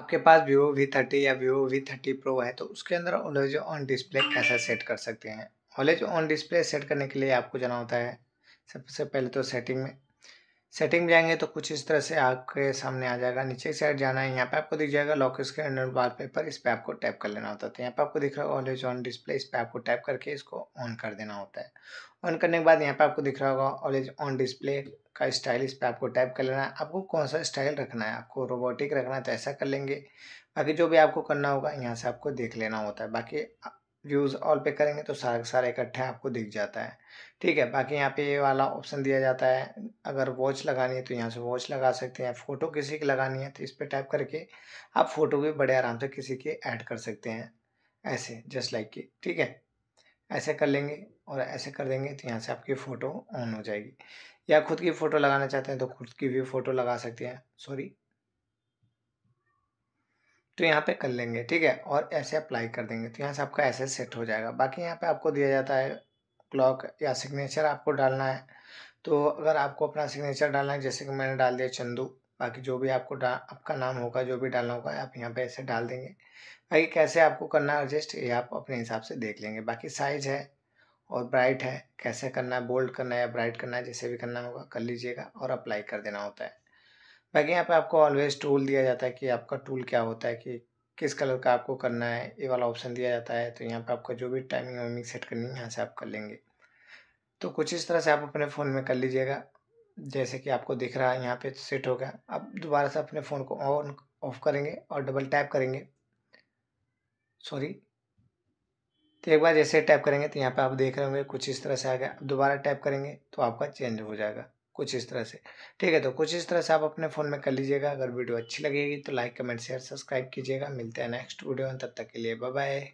आपके पास Vivo V thirty या वीवो वी थर्टी प्रो है तो उसके अंदर ओलेज ऑन डिस्प्ले कैसे सेट कर सकते हैं ओलेज ऑन डिस्प्ले सेट करने के लिए आपको जाना होता है सबसे पहले तो सेटिंग में सेटिंग में जाएंगे तो कुछ इस तरह से आपके सामने आ जाएगा नीचे की साइड जाना है यहाँ पे आपको दिख जाएगा लॉक स्क्रीन और वाल पेपर इस पर आपको टैप कर लेना होता है तो यहाँ पे आपको दिख रहा होगा ऑलवेज ऑन डिस्प्ले इस पर आपको टैप करके इसको ऑन कर देना होता है ऑन करने के बाद यहाँ पे आपको दिख रहा होगा ऑलवेज ऑन डिस्प्ले का स्टाइल इस पर आपको टाइप कर लेना है आपको कौन सा स्टाइल रखना है आपको रोबोटिक रखना है तो ऐसा कर लेंगे बाकी जो भी आपको करना होगा यहाँ से आपको देख लेना होता है बाकी व्यूज़ ऑल पे करेंगे तो सारे सारे इकट्ठे आपको दिख जाता है ठीक है बाकी यहाँ पे ये वाला ऑप्शन दिया जाता है अगर वॉच लगानी है तो यहाँ से वॉच लगा सकते हैं फ़ोटो किसी की लगानी है तो इस पर टाइप करके आप फ़ोटो भी बड़े आराम से किसी के ऐड कर सकते हैं ऐसे जस्ट लाइक की ठीक है ऐसे कर लेंगे और ऐसे कर देंगे तो यहाँ से आपकी फ़ोटो ऑन हो जाएगी या खुद की फ़ोटो लगाना चाहते हैं तो खुद की भी फ़ोटो लगा सकते हैं सॉरी तो यहाँ पे कर लेंगे ठीक है और ऐसे अप्लाई कर देंगे तो यहाँ से आपका ऐसे सेट हो जाएगा बाकी यहाँ पे आपको दिया जाता है क्लॉक या सिग्नेचर आपको डालना है तो अगर आपको अपना सिग्नेचर डालना है जैसे कि मैंने डाल दिया चंदू बाकी जो भी आपको आपका नाम होगा जो भी डालना होगा आप यहाँ पर ऐसे डाल देंगे बाकी कैसे आपको करना है एडजस्ट ये आप अपने हिसाब से देख लेंगे बाकी साइज है और ब्राइट है कैसे करना है बोल्ड करना है या ब्राइट करना है जैसे भी करना होगा कर लीजिएगा और अप्लाई कर देना होता है बाकी यहाँ पे आपको ऑलवेज टूल दिया जाता है कि आपका टूल क्या होता है कि किस कलर का आपको करना है ये वाला ऑप्शन दिया जाता है तो यहाँ पे आपका जो भी टाइमिंग वाइमिंग सेट करनी है यहाँ से आप कर लेंगे तो कुछ इस तरह से आप अपने फ़ोन में कर लीजिएगा जैसे कि आपको दिख रहा है यहाँ पे सेट हो गया अब दोबारा से अपने फ़ोन को ऑन ऑफ करेंगे और डबल टैप करेंगे सॉरी तो एक बार जैसे टैप करेंगे तो यहाँ पे आप देख रहे होंगे कुछ इस तरह से आ गया अब दोबारा टैप करेंगे तो आपका चेंज हो जाएगा कुछ इस तरह से ठीक है तो कुछ इस तरह से आप अपने फ़ोन में कर लीजिएगा अगर वीडियो अच्छी लगेगी तो लाइक कमेंट शेयर सब्सक्राइब कीजिएगा मिलते हैं नेक्स्ट वीडियो में तब तक के लिए बाय बाय